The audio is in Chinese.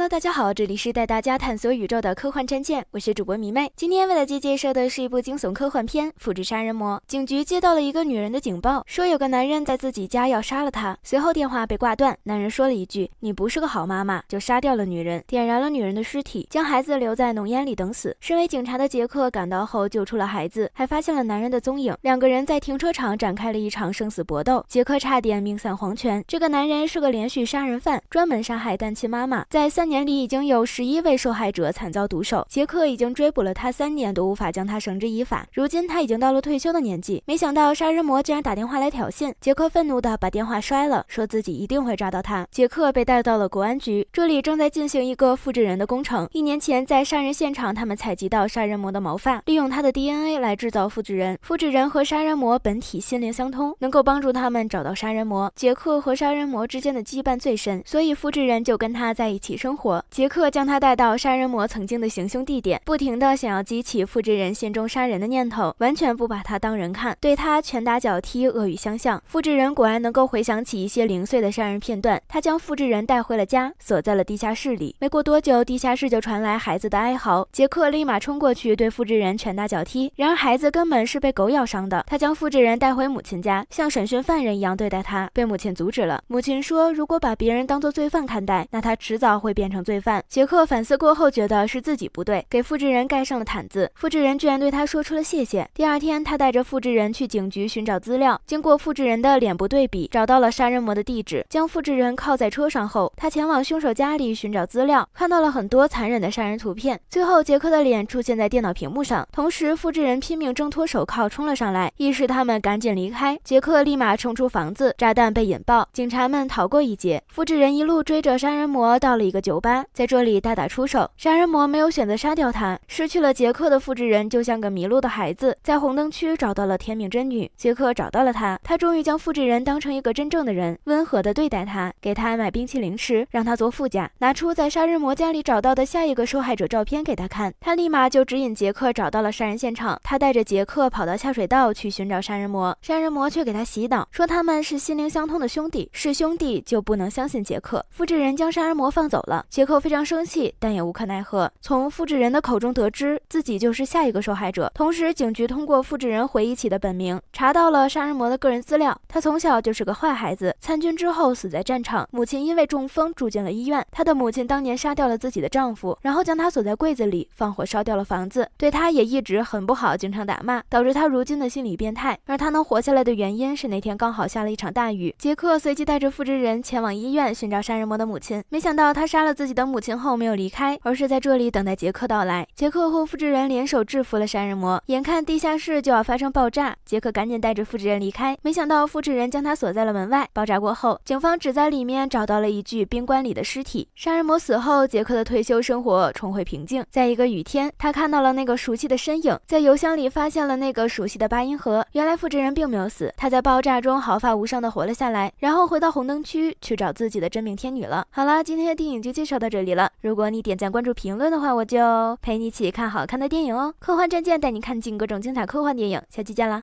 Hello，大家好，这里是带大家探索宇宙的科幻战舰，我是主播迷妹。今天为大家介绍的是一部惊悚科幻片《复制杀人魔》。警局接到了一个女人的警报，说有个男人在自己家要杀了她，随后电话被挂断。男人说了一句“你不是个好妈妈”，就杀掉了女人，点燃了女人的尸体，将孩子留在浓烟里等死。身为警察的杰克赶到后，救出了孩子，还发现了男人的踪影。两个人在停车场展开了一场生死搏斗，杰克差点命丧黄泉。这个男人是个连续杀人犯，专门杀害单亲妈妈，在三。年里已经有十一位受害者惨遭毒手，杰克已经追捕了他三年都无法将他绳之以法。如今他已经到了退休的年纪，没想到杀人魔竟然打电话来挑衅。杰克愤怒的把电话摔了，说自己一定会抓到他。杰克被带到了国安局，这里正在进行一个复制人的工程。一年前在杀人现场，他们采集到杀人魔的毛发，利用他的 DNA 来制造复制人。复制人和杀人魔本体心灵相通，能够帮助他们找到杀人魔。杰克和杀人魔之间的羁绊最深，所以复制人就跟他在一起。生活，杰克将他带到杀人魔曾经的行凶地点，不停的想要激起复制人心中杀人的念头，完全不把他当人看，对他拳打脚踢，恶语相向。复制人果然能够回想起一些零碎的杀人片段。他将复制人带回了家，锁在了地下室里。没过多久，地下室就传来孩子的哀嚎。杰克立马冲过去，对复制人拳打脚踢。然而孩子根本是被狗咬伤的。他将复制人带回母亲家，像审讯犯人一样对待他，被母亲阻止了。母亲说：“如果把别人当做罪犯看待，那他迟早会。”变成罪犯，杰克反思过后觉得是自己不对，给复制人盖上了毯子。复制人居然对他说出了谢谢。第二天，他带着复制人去警局寻找资料，经过复制人的脸部对比，找到了杀人魔的地址。将复制人铐在车上后，他前往凶手家里寻找资料，看到了很多残忍的杀人图片。最后，杰克的脸出现在电脑屏幕上，同时复制人拼命挣脱手铐冲了上来，意识他们赶紧离开。杰克立马冲出房子，炸弹被引爆，警察们逃过一劫。复制人一路追着杀人魔到了一个。酒吧在这里大打出手，杀人魔没有选择杀掉他。失去了杰克的复制人就像个迷路的孩子，在红灯区找到了天命真女。杰克找到了他，他终于将复制人当成一个真正的人，温和地对待他，给他买冰淇淋吃，让他做副驾，拿出在杀人魔家里找到的下一个受害者照片给他看。他立马就指引杰克找到了杀人现场。他带着杰克跑到下水道去寻找杀人魔，杀人魔却给他洗脑，说他们是心灵相通的兄弟，是兄弟就不能相信杰克。复制人将杀人魔放走了。杰克非常生气，但也无可奈何。从复制人的口中得知，自己就是下一个受害者。同时，警局通过复制人回忆起的本名，查到了杀人魔的个人资料。他从小就是个坏孩子，参军之后死在战场。母亲因为中风住进了医院。他的母亲当年杀掉了自己的丈夫，然后将他锁在柜子里，放火烧掉了房子。对他也一直很不好，经常打骂，导致他如今的心理变态。而他能活下来的原因是那天刚好下了一场大雨。杰克随即带着复制人前往医院寻找杀人魔的母亲，没想到他杀了。自己的母亲后没有离开，而是在这里等待杰克到来。杰克和复制人联手制服了杀人魔，眼看地下室就要发生爆炸，杰克赶紧带着复制人离开。没想到复制人将他锁在了门外。爆炸过后，警方只在里面找到了一具冰棺里的尸体。杀人魔死后，杰克的退休生活重回平静。在一个雨天，他看到了那个熟悉的身影，在邮箱里发现了那个熟悉的八音盒。原来复制人并没有死，他在爆炸中毫发无伤的活了下来，然后回到红灯区去找自己的真命天女了。好了，今天的电影就。介绍到这里了。如果你点赞、关注、评论的话，我就陪你一起看好看的电影哦。科幻战舰带你看尽各种精彩科幻电影，下期见啦！